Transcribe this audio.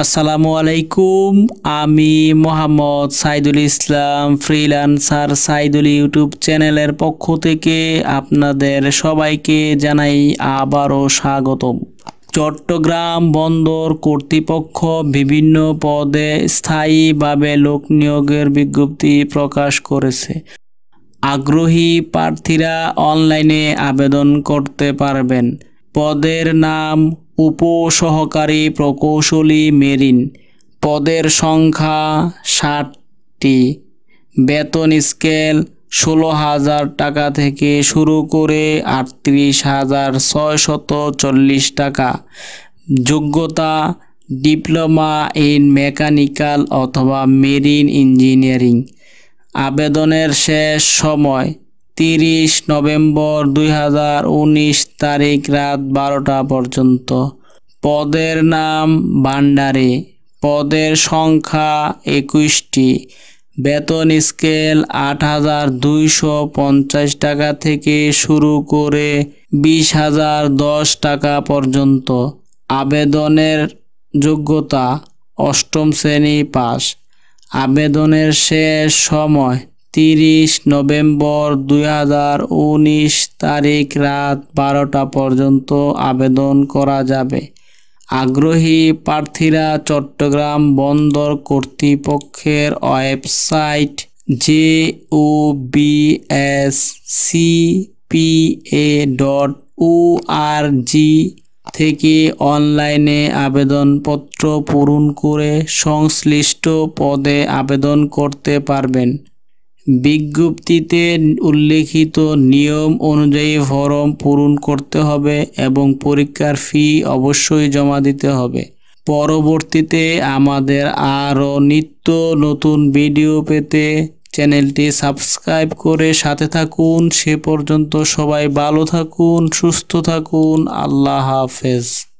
আসসালামু আলাইকুম আমি মোহাম্মদ সাইদুল ইসলাম ফ্রিল্যান্সার সাইদুল ইউটিউব চ্যানেলের পক্ষ থেকে আপনাদের সবাইকে জানাই আবারও স্বাগতম চট্টগ্রাম বন্দর কর্তৃপক্ষ বিভিন্ন পদে স্থায়ীভাবে লোক নিয়োগের বিজ্ঞপ্তি প্রকাশ করেছে আগ্রহী প্রার্থীরা অনলাইনে আবেদন করতে পারবেন পদের নাম উপসহকারী প্রকৌশলী মেরিন পদের সংখ্যা ষাটটি বেতন স্কেল ষোলো হাজার টাকা থেকে শুরু করে আটত্রিশ হাজার ছয়শত চল্লিশ টাকা যোগ্যতা ডিপ্লোমা ইন মেকানিক্যাল অথবা মেরিন ইঞ্জিনিয়ারিং আবেদনের শেষ সময় তিরিশ নভেম্বর দুই তারিখ রাত বারোটা পর্যন্ত পদের নাম ভান্ডারে পদের সংখ্যা একুশটি বেতন স্কেল আট হাজার দুইশো পঞ্চাশ টাকা থেকে শুরু করে বিশ হাজার দশ টাকা পর্যন্ত আবেদনের যোগ্যতা অষ্টম শ্রেণী পাস আবেদনের শেষ সময় তিরিশ নভেম্বর দুই তারিখ রাত বারোটা পর্যন্ত আবেদন করা যাবে আগ্রহী প্রার্থীরা চট্টগ্রাম বন্দর কর্তৃপক্ষের website J O P A dot O R G থেকে অনলাইনে আবেদনপত্র পূরণ করে সংশ্লিষ্ট পদে আবেদন করতে পারবেন বিজ্ঞপ্তিতে উল্লেখিত নিয়ম অনুযায়ী ফরম পূরণ করতে হবে এবং পরীক্ষার ফি অবশ্যই জমা দিতে হবে পরবর্তীতে আমাদের আরও নিত্য নতুন ভিডিও পেতে চ্যানেলটি সাবস্ক্রাইব করে সাথে থাকুন সে পর্যন্ত সবাই ভালো থাকুন সুস্থ থাকুন আল্লাহ হাফেজ